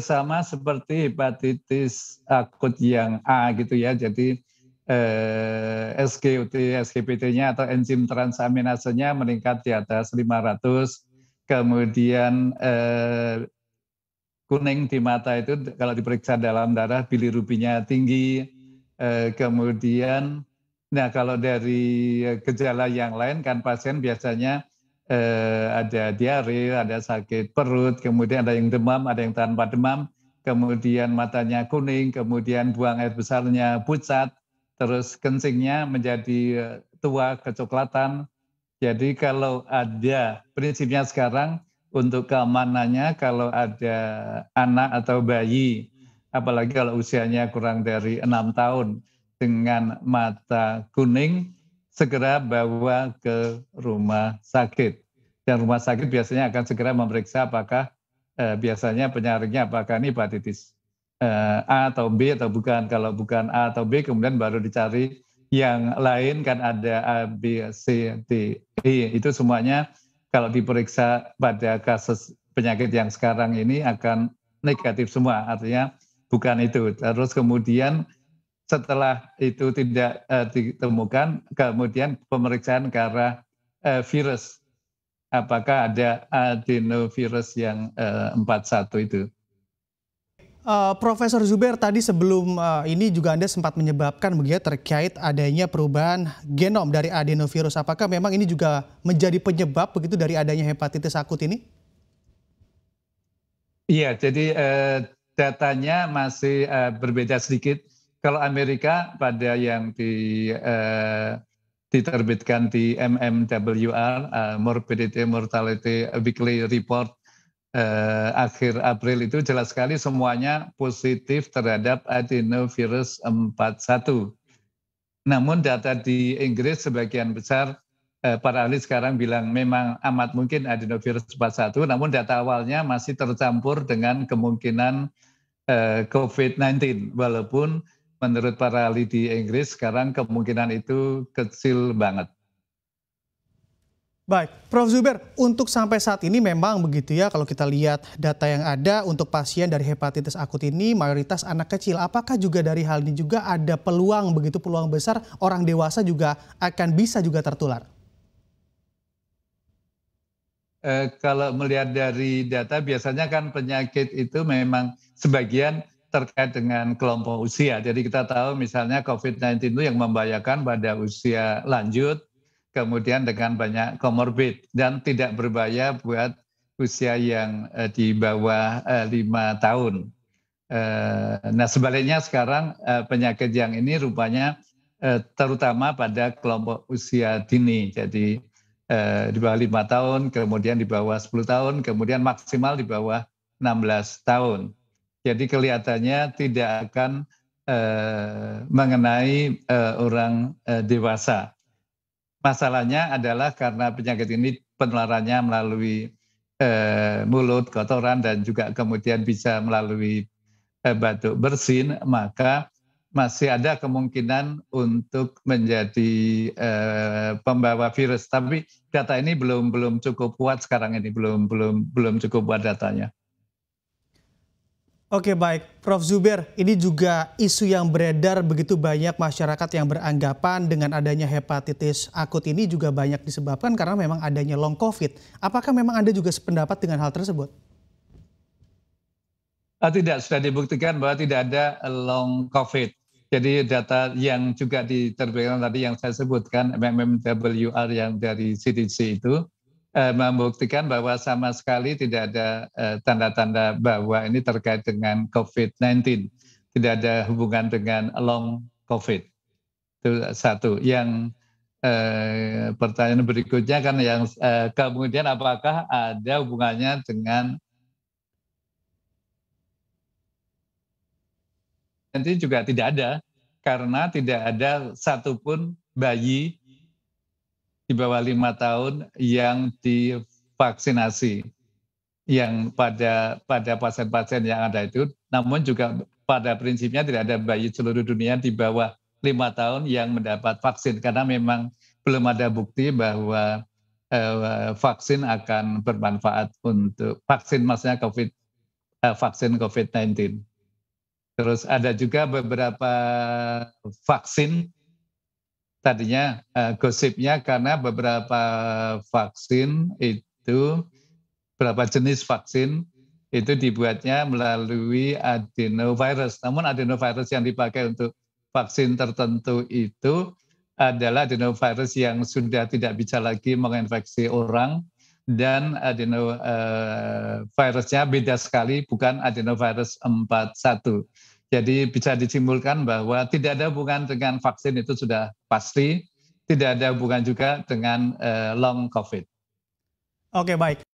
sama seperti hepatitis akut yang A gitu ya. Jadi eh, SGUT, SGPT-nya atau enzim transaminasenya meningkat di atas 500. Kemudian eh, kuning di mata itu kalau diperiksa dalam darah bilirubinnya tinggi. Eh, kemudian, nah kalau dari gejala yang lain kan pasien biasanya eh, ada diare, ada sakit perut, kemudian ada yang demam, ada yang tanpa demam, kemudian matanya kuning, kemudian buang air besarnya pucat, terus kencingnya menjadi eh, tua kecoklatan. Jadi kalau ada prinsipnya sekarang untuk keamanannya kalau ada anak atau bayi, apalagi kalau usianya kurang dari enam tahun dengan mata kuning, segera bawa ke rumah sakit. Dan rumah sakit biasanya akan segera memeriksa apakah eh, biasanya penyaringnya apakah ini hepatitis eh, A atau B atau bukan. Kalau bukan A atau B kemudian baru dicari yang lain kan ada A, B, C, D, E. Itu semuanya kalau diperiksa pada kasus penyakit yang sekarang ini akan negatif semua. Artinya bukan itu. Terus kemudian setelah itu tidak uh, ditemukan, kemudian pemeriksaan ke arah uh, virus. Apakah ada adenovirus yang uh, eh, 41 itu? Uh, Profesor Zubair tadi sebelum uh, ini juga Anda sempat menyebabkan begitu ya, terkait adanya perubahan genom dari adenovirus. Apakah memang ini juga menjadi penyebab begitu dari adanya hepatitis akut ini? Iya, jadi uh, datanya masih uh, berbeda sedikit kalau Amerika pada yang di eh, diterbitkan di MMWR uh, eh, Morbidity Mortality Weekly Report eh, akhir April itu jelas sekali semuanya positif terhadap adenovirus 41. Namun data di Inggris sebagian besar eh, para ahli sekarang bilang memang amat mungkin adenovirus 41, namun data awalnya masih tercampur dengan kemungkinan eh, COVID-19 walaupun menurut para ahli di Inggris sekarang kemungkinan itu kecil banget. Baik, Prof. Zuber, untuk sampai saat ini memang begitu ya kalau kita lihat data yang ada untuk pasien dari hepatitis akut ini mayoritas anak kecil. Apakah juga dari hal ini juga ada peluang begitu peluang besar orang dewasa juga akan bisa juga tertular? Eh, kalau melihat dari data biasanya kan penyakit itu memang sebagian terkait dengan kelompok usia. Jadi kita tahu misalnya COVID-19 itu yang membahayakan pada usia lanjut, kemudian dengan banyak komorbid dan tidak berbahaya buat usia yang eh, di bawah eh, lima tahun. Eh, nah sebaliknya sekarang eh, penyakit yang ini rupanya eh, terutama pada kelompok usia dini. Jadi eh, di bawah lima tahun, kemudian di bawah 10 tahun, kemudian maksimal di bawah 16 tahun. Jadi kelihatannya tidak akan eh, mengenai eh, orang eh, dewasa. Masalahnya adalah karena penyakit ini penularannya melalui mulut, kotoran, dan juga kemudian bisa melalui batuk bersin, maka masih ada kemungkinan untuk menjadi eh, pembawa virus. Tapi data ini belum belum cukup kuat sekarang ini belum belum belum cukup kuat datanya. Oke baik, Prof. Zuber, ini juga isu yang beredar begitu banyak masyarakat yang beranggapan dengan adanya hepatitis akut ini juga banyak disebabkan karena memang adanya long COVID. Apakah memang Anda juga sependapat dengan hal tersebut? Ah, tidak, sudah dibuktikan bahwa tidak ada long COVID. Jadi data yang juga diterbitkan tadi yang saya sebutkan, MMWR yang dari CDC itu, Eh, membuktikan bahwa sama sekali tidak ada eh, tanda-tanda bahwa ini terkait dengan COVID-19. Tidak ada hubungan dengan long COVID. Itu satu. Yang eh, pertanyaan berikutnya kan yang eh, kemudian apakah ada hubungannya dengan nanti juga tidak ada karena tidak ada satupun bayi di bawah lima tahun yang divaksinasi yang pada pada pasien-pasien yang ada itu, namun juga pada prinsipnya tidak ada bayi seluruh dunia di bawah lima tahun yang mendapat vaksin karena memang belum ada bukti bahwa eh, vaksin akan bermanfaat untuk vaksin maksudnya COVID eh, vaksin COVID-19. Terus ada juga beberapa vaksin tadinya uh, gosipnya karena beberapa vaksin itu beberapa jenis vaksin itu dibuatnya melalui adenovirus. Namun adenovirus yang dipakai untuk vaksin tertentu itu adalah adenovirus yang sudah tidak bisa lagi menginfeksi orang dan adenovirusnya eh, beda sekali bukan adenovirus 41. Jadi bisa disimpulkan bahwa tidak ada hubungan dengan vaksin itu sudah pasti, tidak ada hubungan juga dengan eh, long COVID. Oke, baik.